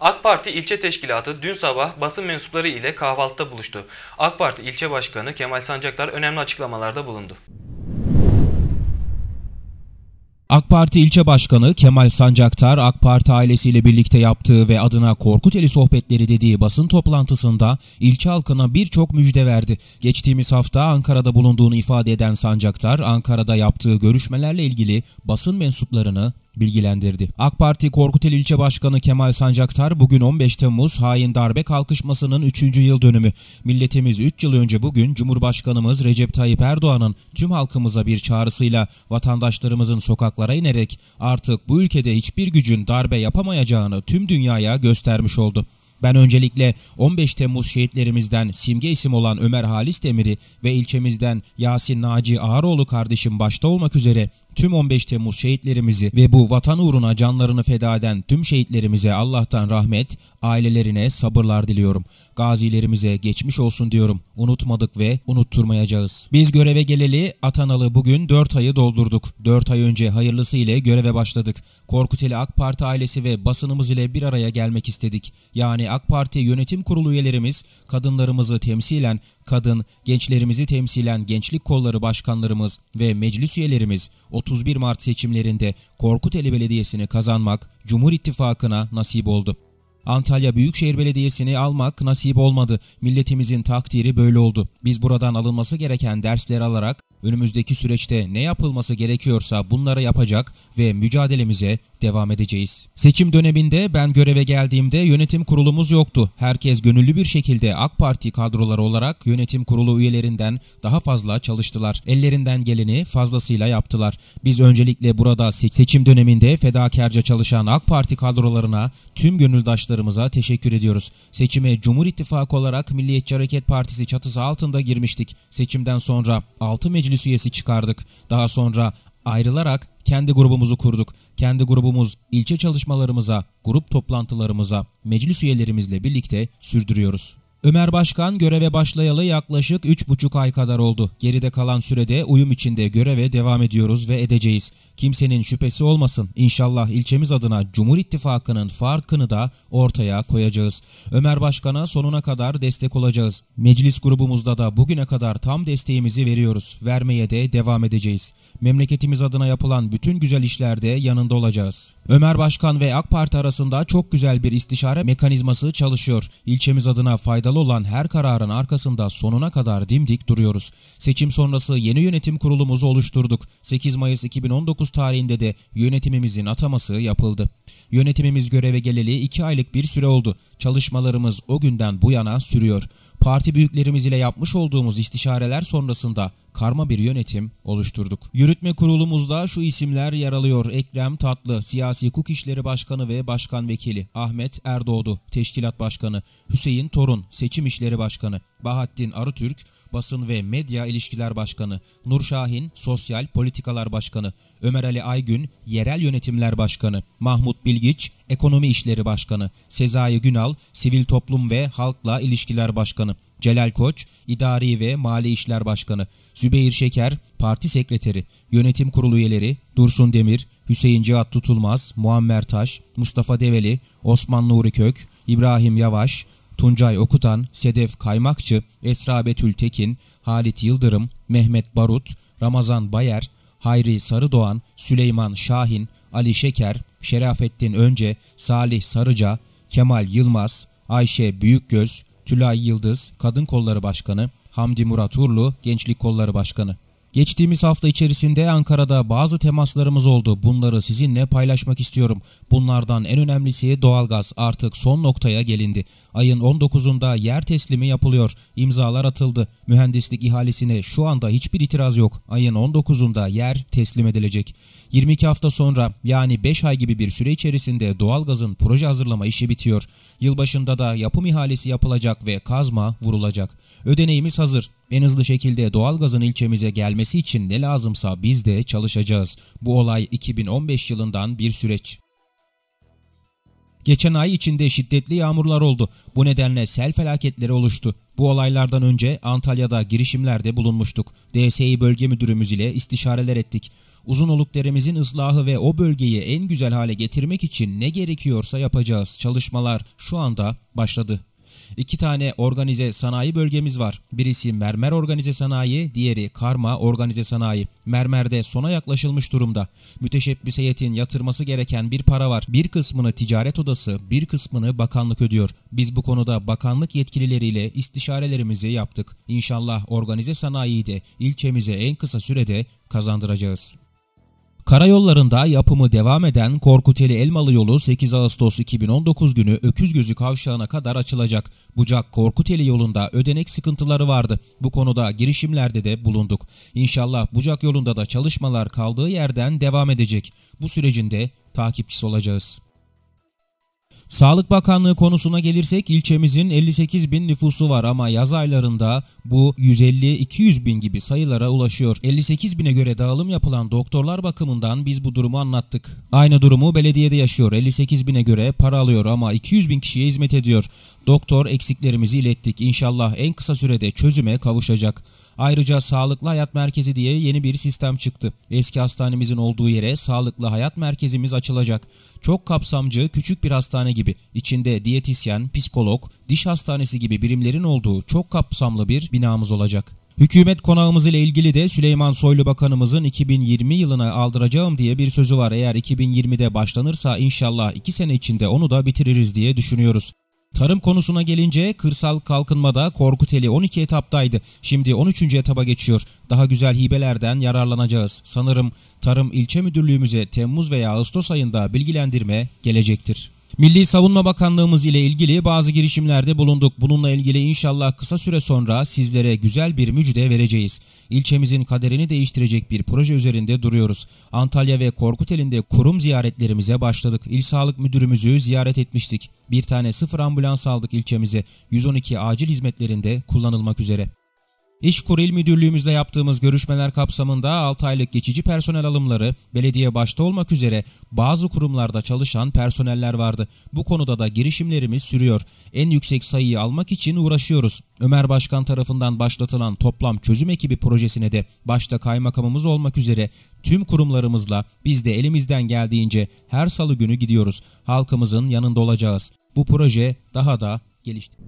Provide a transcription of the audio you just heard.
AK Parti ilçe teşkilatı dün sabah basın mensupları ile kahvaltıda buluştu. AK Parti ilçe başkanı Kemal Sancaktar önemli açıklamalarda bulundu. AK Parti ilçe başkanı Kemal Sancaktar AK Parti ailesiyle birlikte yaptığı ve adına Korkuteli sohbetleri dediği basın toplantısında ilçe halkına birçok müjde verdi. Geçtiğimiz hafta Ankara'da bulunduğunu ifade eden Sancaktar Ankara'da yaptığı görüşmelerle ilgili basın mensuplarını bilgilendirdi. AK Parti Korkutel İlçe Başkanı Kemal Sancaktar bugün 15 Temmuz hain darbe kalkışmasının 3. yıl dönümü. Milletimiz 3 yıl önce bugün Cumhurbaşkanımız Recep Tayyip Erdoğan'ın tüm halkımıza bir çağrısıyla vatandaşlarımızın sokaklara inerek artık bu ülkede hiçbir gücün darbe yapamayacağını tüm dünyaya göstermiş oldu. Ben öncelikle 15 Temmuz şehitlerimizden simge isim olan Ömer Halis Demir'i ve ilçemizden Yasin Naci Ağaroğlu kardeşim başta olmak üzere tüm 15 Temmuz şehitlerimizi ve bu vatan uğruna canlarını feda eden tüm şehitlerimize Allah'tan rahmet, ailelerine sabırlar diliyorum. Gazilerimize geçmiş olsun diyorum. Unutmadık ve unutturmayacağız. Biz göreve geleli atanalı bugün 4 ayı doldurduk. 4 ay önce hayırlısı ile göreve başladık. Korkuteli AK Parti ailesi ve basınımız ile bir araya gelmek istedik. Yani AK Parti yönetim kurulu üyelerimiz kadınlarımızı temsilen kadın, gençlerimizi temsilen gençlik kolları başkanlarımız ve meclis üyelerimiz 31 Mart seçimlerinde Korkuteli Belediyesi'ni kazanmak Cumhur İttifakı'na nasip oldu. Antalya Büyükşehir Belediyesi'ni almak nasip olmadı. Milletimizin takdiri böyle oldu. Biz buradan alınması gereken dersleri alarak önümüzdeki süreçte ne yapılması gerekiyorsa bunları yapacak ve mücadelemize devam edeceğiz. Seçim döneminde ben göreve geldiğimde yönetim kurulumuz yoktu. Herkes gönüllü bir şekilde AK Parti kadroları olarak yönetim kurulu üyelerinden daha fazla çalıştılar. Ellerinden geleni fazlasıyla yaptılar. Biz öncelikle burada seçim döneminde fedakarca çalışan AK Parti kadrolarına, tüm gönüldaşlarımıza teşekkür ediyoruz. Seçime Cumhur İttifakı olarak Milliyetçi Hareket Partisi çatısı altında girmiştik. Seçimden sonra 6 meclis üyesi çıkardık. Daha sonra Ayrılarak kendi grubumuzu kurduk. Kendi grubumuz ilçe çalışmalarımıza, grup toplantılarımıza, meclis üyelerimizle birlikte sürdürüyoruz. Ömer Başkan göreve başlayalı yaklaşık 3,5 ay kadar oldu. Geride kalan sürede uyum içinde göreve devam ediyoruz ve edeceğiz. Kimsenin şüphesi olmasın. İnşallah ilçemiz adına Cumhur İttifakı'nın farkını da ortaya koyacağız. Ömer Başkan'a sonuna kadar destek olacağız. Meclis grubumuzda da bugüne kadar tam desteğimizi veriyoruz. Vermeye de devam edeceğiz. Memleketimiz adına yapılan bütün güzel işlerde yanında olacağız. Ömer Başkan ve AK Parti arasında çok güzel bir istişare mekanizması çalışıyor. İlçemiz adına faydalı alakalı olan her kararın arkasında sonuna kadar dimdik duruyoruz. Seçim sonrası yeni yönetim kurulumuzu oluşturduk. 8 Mayıs 2019 tarihinde de yönetimimizin ataması yapıldı. Yönetimimiz göreve geleli 2 aylık bir süre oldu. Çalışmalarımız o günden bu yana sürüyor. Parti büyüklerimiz ile yapmış olduğumuz istişareler sonrasında karma bir yönetim oluşturduk. Yürütme kurulumuzda şu isimler yer alıyor. Ekrem Tatlı, Siyasi Hukuk İşleri Başkanı ve Başkan Vekili. Ahmet Erdoğdu, Teşkilat Başkanı. Hüseyin Torun, Seçim İşleri Başkanı. Bahattin Arıtürk, Basın ve Medya İlişkiler Başkanı, Nur Şahin, Sosyal Politikalar Başkanı, Ömer Ali Aygün, Yerel Yönetimler Başkanı, Mahmut Bilgiç, Ekonomi İşleri Başkanı, Sezai Günal, Sivil Toplum ve Halkla İlişkiler Başkanı, Celal Koç, İdari ve Mali İşler Başkanı, Zübeyir Şeker, Parti Sekreteri, Yönetim Kurulu Üyeleri, Dursun Demir, Hüseyin Cihat Tutulmaz, Muammer Taş, Mustafa Develi, Osman Nuri Kök, İbrahim Yavaş, Tuncay Okutan, Sedef Kaymakçı, Esra Betül Tekin, Halit Yıldırım, Mehmet Barut, Ramazan Bayer, Hayri Sarıdoğan, Süleyman Şahin, Ali Şeker, Şerafettin Önce, Salih Sarıca, Kemal Yılmaz, Ayşe Büyükgöz, Tülay Yıldız, Kadın Kolları Başkanı, Hamdi Murat Urlu, Gençlik Kolları Başkanı. Geçtiğimiz hafta içerisinde Ankara'da bazı temaslarımız oldu. Bunları sizinle paylaşmak istiyorum. Bunlardan en önemlisi doğalgaz artık son noktaya gelindi. Ayın 19'unda yer teslimi yapılıyor. İmzalar atıldı. Mühendislik ihalesine şu anda hiçbir itiraz yok. Ayın 19'unda yer teslim edilecek. 22 hafta sonra yani 5 ay gibi bir süre içerisinde doğalgazın proje hazırlama işi bitiyor. Yılbaşında da yapım ihalesi yapılacak ve kazma vurulacak. Ödeneğimiz hazır. En hızlı şekilde doğalgazın ilçemize gelmesi için ne lazımsa biz de çalışacağız. Bu olay 2015 yılından bir süreç. Geçen ay içinde şiddetli yağmurlar oldu. Bu nedenle sel felaketleri oluştu. Bu olaylardan önce Antalya'da girişimlerde bulunmuştuk. DSİ Bölge Müdürümüz ile istişareler ettik. Uzun oluklarımızın ıslahı ve o bölgeyi en güzel hale getirmek için ne gerekiyorsa yapacağız. Çalışmalar şu anda başladı. İki tane organize sanayi bölgemiz var. Birisi mermer organize sanayi, diğeri karma organize sanayi. Mermerde sona yaklaşılmış durumda. Müteşebbis heyetin yatırması gereken bir para var. Bir kısmını ticaret odası, bir kısmını bakanlık ödüyor. Biz bu konuda bakanlık yetkilileriyle istişarelerimizi yaptık. İnşallah organize sanayiyi de ilçemize en kısa sürede kazandıracağız. Karayollarında yapımı devam eden Korkuteli Elmalı yolu 8 Ağustos 2019 günü Öküzgözü kavşağına kadar açılacak. Bucak Korkuteli yolunda ödenek sıkıntıları vardı. Bu konuda girişimlerde de bulunduk. İnşallah Bucak yolunda da çalışmalar kaldığı yerden devam edecek. Bu sürecin de takipçisi olacağız. Sağlık Bakanlığı konusuna gelirsek ilçemizin 58 bin nüfusu var ama yaz aylarında bu 150-200 bin gibi sayılara ulaşıyor. 58 bine göre dağılım yapılan doktorlar bakımından biz bu durumu anlattık. Aynı durumu belediyede yaşıyor. 58 bine göre para alıyor ama 200 bin kişiye hizmet ediyor. Doktor eksiklerimizi ilettik. İnşallah en kısa sürede çözüme kavuşacak. Ayrıca Sağlıklı Hayat Merkezi diye yeni bir sistem çıktı. Eski hastanemizin olduğu yere Sağlıklı Hayat Merkezimiz açılacak. Çok kapsamcı küçük bir hastane gibi içinde diyetisyen, psikolog, diş hastanesi gibi birimlerin olduğu çok kapsamlı bir binamız olacak. Hükümet konağımız ile ilgili de Süleyman Soylu Bakanımızın 2020 yılına aldıracağım diye bir sözü var. Eğer 2020'de başlanırsa inşallah 2 sene içinde onu da bitiririz diye düşünüyoruz. Tarım konusuna gelince kırsal kalkınmada Korkuteli 12 etaptaydı. Şimdi 13. etaba geçiyor. Daha güzel hibelerden yararlanacağız. Sanırım Tarım İlçe Müdürlüğümüze Temmuz veya Ağustos ayında bilgilendirme gelecektir. Milli Savunma Bakanlığımız ile ilgili bazı girişimlerde bulunduk. Bununla ilgili inşallah kısa süre sonra sizlere güzel bir müjde vereceğiz. İlçemizin kaderini değiştirecek bir proje üzerinde duruyoruz. Antalya ve Korkuteli'nde kurum ziyaretlerimize başladık. İl Sağlık Müdürümüzü ziyaret etmiştik. Bir tane sıfır ambulans aldık ilçemize. 112 acil hizmetlerinde kullanılmak üzere. İşkur İl Müdürlüğümüzde yaptığımız görüşmeler kapsamında 6 aylık geçici personel alımları, belediye başta olmak üzere bazı kurumlarda çalışan personeller vardı. Bu konuda da girişimlerimiz sürüyor. En yüksek sayıyı almak için uğraşıyoruz. Ömer Başkan tarafından başlatılan toplam çözüm ekibi projesine de başta kaymakamımız olmak üzere tüm kurumlarımızla biz de elimizden geldiğince her salı günü gidiyoruz. Halkımızın yanında olacağız. Bu proje daha da gelişti.